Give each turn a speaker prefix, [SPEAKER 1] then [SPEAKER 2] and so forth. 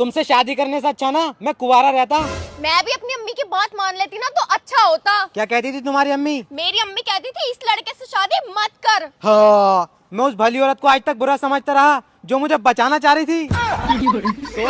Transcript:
[SPEAKER 1] तुमसे शादी करने से अच्छा ना मैं कुवारा रहता
[SPEAKER 2] मैं भी अपनी अम्मी की बात मान लेती ना तो अच्छा होता
[SPEAKER 1] क्या कहती थी तुम्हारी अम्मी
[SPEAKER 2] मेरी अम्मी कहती थी इस लड़के से शादी मत कर
[SPEAKER 1] हाँ मैं उस भली औरत को आज तक बुरा समझता रहा जो मुझे बचाना चाह रही थी